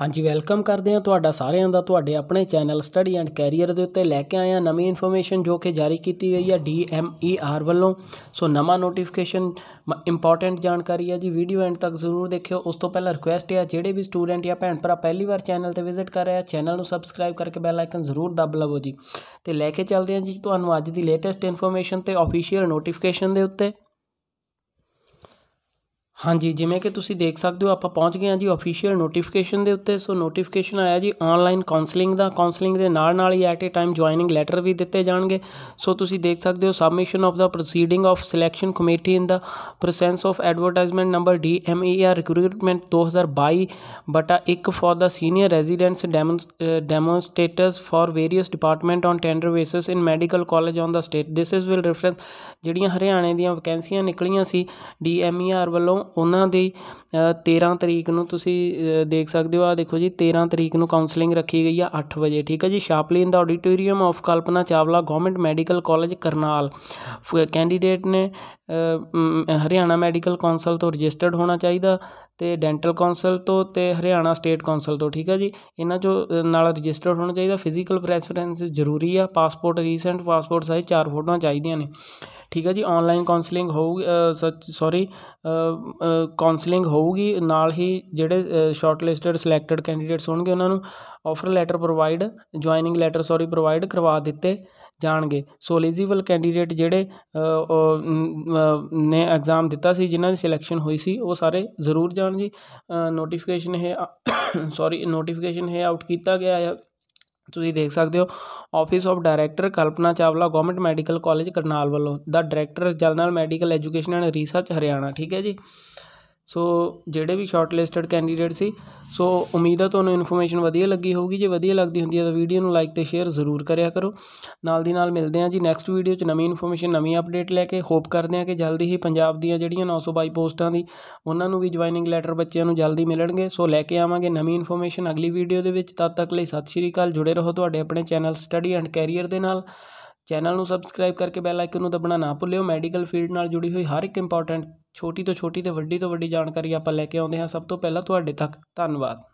ਹਾਂਜੀ ਵੈਲਕਮ ਕਰਦੇ ਹਾਂ ਤੁਹਾਡਾ ਸਾਰਿਆਂ ਦਾ ਤੁਹਾਡੇ ਆਪਣੇ ਚੈਨਲ ਸਟੱਡੀ ਐਂਡ ਕੈਰੀਅਰ ਦੇ ਉੱਤੇ ਲੈ ਕੇ ਆਇਆ ਨਵੀਂ ਇਨਫੋਰਮੇਸ਼ਨ ਜੋ ਕਿ ਜਾਰੀ ਕੀਤੀ ਗਈ ਹੈ ਡੀ ਐਮ ਈ ਆਰ ਵੱਲੋਂ ਸੋ ਨਵਾਂ ਨੋਟੀਫਿਕੇਸ਼ਨ ਇੰਪੋਰਟੈਂਟ ਜਾਣਕਾਰੀ ਹੈ ਜੀ ਵੀਡੀਓ ਐਂਡ ਤੱਕ ਜ਼ਰੂਰ ਦੇਖਿਓ ਉਸ ਤੋਂ ਪਹਿਲਾਂ ਰਿਕੁਐਸਟ ਹੈ ਜਿਹੜੇ ਵੀ ਸਟੂਡੈਂਟ ਜਾਂ ਭੈਣ ਭਰਾ ਪਹਿਲੀ ਵਾਰ ਚੈਨਲ ਤੇ ਵਿਜ਼ਿਟ ਕਰ ਰਹੇ ਆ ਚੈਨਲ ਨੂੰ ਸਬਸਕ੍ਰਾਈਬ ਕਰਕੇ ਬੈਲ ਆਈਕਨ ਜ਼ਰੂਰ ਦਬ ਲਵੋ ਜੀ ਤੇ ਲੈ ਕੇ ਚੱਲਦੇ ਹਾਂ ਜੀ ਤੁਹਾਨੂੰ ਅੱਜ ਦੀ ਲੇਟੈਸਟ ਇਨਫੋਰਮੇਸ਼ਨ ਤੇ ਅਫੀਸ਼ੀਅਲ ਨੋਟੀਫਿਕੇਸ਼ਨ ਦੇ ਉੱਤੇ ਹਾਂਜੀ ਜਿਵੇਂ ਕਿ ਤੁਸੀਂ ਦੇਖ ਸਕਦੇ ਹੋ ਆਪਾਂ ਪਹੁੰਚ ਗਏ ਹਾਂ ਜੀ ਅਫੀਸ਼ੀਅਲ ਨੋਟੀਫਿਕੇਸ਼ਨ ਦੇ ਉੱਤੇ ਸੋ ਨੋਟੀਫਿਕੇਸ਼ਨ ਆਇਆ ਜੀ ਆਨਲਾਈਨ ਕਾਉਂਸਲਿੰਗ ਦਾ ਕਾਉਂਸਲਿੰਗ ਦੇ ਨਾਲ ਨਾਲ ਹੀ at a time joining letter ਵੀ ਦਿੱਤੇ ਜਾਣਗੇ ਸੋ ਤੁਸੀਂ ਦੇਖ ਸਕਦੇ ਹੋ submission of the proceeding of selection committee in the presence of advertisement number D M A R recruitment 2022 ਬਟਾ 1 for the senior residents demonstrators for various department on tender basis in medical college on the state this is will reference ਜਿਹੜੀਆਂ ਹਰਿਆਣੇ ਦੀਆਂ ਵੈਕੈਂਸੀਆਂ ਨਿਕਲੀਆਂ ਸੀ D M E R ਵੱਲੋਂ ਉਹਨਾਂ ਦੇ 13 ਤਰੀਕ ਨੂੰ ਤੁਸੀਂ ਦੇਖ ਸਕਦੇ ਹੋ ਆ ਦੇਖੋ ਜੀ 13 ਤਰੀਕ ਨੂੰ ਕਾਉਂਸਲਿੰਗ ਰੱਖੀ ਗਈ ਆ 8 ਵਜੇ ਠੀਕ ਹੈ ਜੀ ਸ਼ਾਪਲੀਨ the auditorium of Kalpana Chawla government medical college Karnal candidate ਨੇ ਹਰਿਆਣਾ ਮੈਡੀਕਲ ਕਾਉਂਸਲ ਤੋਂ ਰਜਿਸਟਰਡ ਹੋਣਾ ਚਾਹੀਦਾ ਤੇ ਡੈਂਟਲ ਕਾਉਂਸਲ ਤੋਂ ਤੇ ਹਰਿਆਣਾ ਸਟੇਟ ਕਾਉਂਸਲ ਤੋਂ ਠੀਕ ਹੈ ਜੀ ਇਹਨਾਂ ਚੋਂ ਨਾਲ ਰਜਿਸਟਰਡ ਹੋਣਾ ਚਾਹੀਦਾ ਫਿਜ਼ੀਕਲ ਪ੍ਰੈਸੀਡੈਂਸ ਜ਼ਰੂਰੀ ਆ ਪਾਸਪੋਰਟ ਰੀਸੈਂਟ ਪਾਸਪੋਰਟ ਸਾਈਜ਼ ਚਾਰ ਫੋਟੋਆਂ ਚਾਹੀਦੀਆਂ ਨੇ ਠੀਕ ਹੈ ਜੀ ਆਨਲਾਈਨ ਕਾਉਂਸਲਿੰਗ ਹੋਊ ਸੌਰੀ ਕਾਉਂਸਲਿੰਗ ਹੋ ਹੋਊਗੀ ਨਾਲ ਹੀ ਜਿਹੜੇ ਸ਼ਾਰਟਲਿਸਟਡ ਸਿਲੈਕਟਡ ਕੈਂਡੀਡੇਟਸ ਹੋਣਗੇ ਉਹਨਾਂ ਨੂੰ offer letter provide joining letter sorry provide ਕਰਵਾ ਦਿੱਤੇ ਜਾਣਗੇ ਸੋ ਐਲੀਜੀਬਲ ਕੈਂਡੀਡੇਟ ਜਿਹੜੇ ਨੇ ਐਗਜ਼ਾਮ ਦਿੱਤਾ ਸੀ ਜਿਨ੍ਹਾਂ ਦੀ ਸਿਲੈਕਸ਼ਨ ਹੋਈ ਸੀ ਉਹ ਸਾਰੇ ਜ਼ਰੂਰ ਜਾਣ ਜੀ ਨੋਟੀਫਿਕੇਸ਼ਨ ਇਹ ਸੌਰੀ ਨੋਟੀਫਿਕੇਸ਼ਨ ਇਹ ਆਊਟ ਕੀਤਾ ਗਿਆ ਹੈ ਤੁਸੀਂ ਦੇਖ ਸਕਦੇ ਹੋ office of director Kalpana Chawla government medical college Karnal ਵੱਲੋਂ the director general medical education and research Haryana ਠੀਕ ਹੈ ਜੀ ਸੋ ਜਿਹੜੇ ਵੀ ਸ਼ਾਰਟ ਲਿਸਟਡ ਕੈਂਡੀਡੇਟ ਸੀ ਸੋ ਉਮੀਦ ਹੈ ਤੁਹਾਨੂੰ ਇਨਫੋਰਮੇਸ਼ਨ ਵਧੀਆ ਲੱਗੀ ਹੋਊਗੀ ਜੇ ਵਧੀਆ ਲੱਗਦੀ ਹੁੰਦੀ ਹੈ ਤਾਂ ਵੀਡੀਓ ਨੂੰ ਲਾਈਕ ਤੇ ਸ਼ੇਅਰ ਜ਼ਰੂਰ ਕਰਿਆ ਕਰੋ ਨਾਲ ਦੀ ਨਾਲ ਮਿਲਦੇ ਹਾਂ ਜੀ ਨੈਕਸਟ ਵੀਡੀਓ 'ਚ ਨਵੀਂ ਇਨਫੋਰਮੇਸ਼ਨ ਨਵੀਂ ਅਪਡੇਟ ਲੈ ਕੇ ਹੋਪ ਕਰਦੇ ਹਾਂ ਕਿ ਜਲਦੀ ਹੀ ਪੰਜਾਬ ਦੀਆਂ ਜਿਹੜੀਆਂ 922 ਪੋਸਟਾਂ ਦੀ ਉਹਨਾਂ ਨੂੰ ਵੀ ਜੁਆਇਨਿੰਗ ਲੈਟਰ ਬੱਚਿਆਂ ਨੂੰ ਜਲਦੀ ਮਿਲਣਗੇ ਸੋ ਲੈ ਕੇ ਆਵਾਂਗੇ ਨਵੀਂ ਇਨਫੋਰਮੇਸ਼ਨ ਅਗਲੀ ਵੀਡੀਓ ਦੇ ਵਿੱਚ ਤਦ ਤੱਕ ਲਈ ਸਤਿ ਸ਼੍ਰੀ ਅਕਾਲ ਜੁੜੇ ਰਹੋ ਤੁਹਾਡੇ ਆਪਣੇ ਚੈਨਲ ਸਟੱਡੀ ਐਂਡ ਕੈਰੀਅਰ ਦੇ ਨਾਲ ਚੈਨਲ ਨੂੰ ਸਬਸਕ੍ਰਾਈਬ ਕਰਕੇ ਬੈਲ ਆਈਕਨ ਨੂੰ ਦਬਣਾ ਨਾ ਭੁੱਲਿਓ ਮੈਡੀਕਲ ਫੀਲਡ ਨਾਲ ਜੁੜੀ ਹੋਈ ਹਰ ਇੱਕ ਇੰਪੋਰਟੈਂਟ ਛੋਟੀ ਤੋਂ ਛੋਟੀ ਤੇ ਵੱਡੀ ਤੋਂ ਵੱਡੀ ਜਾਣਕਾਰੀ ਆਪਾਂ ਲੈ ਕੇ ਆਉਂਦੇ ਹਾਂ ਸਭ ਤੋਂ ਪਹਿਲਾਂ ਤੁਹਾਡੇ ਤੱਕ ਧੰਨਵਾਦ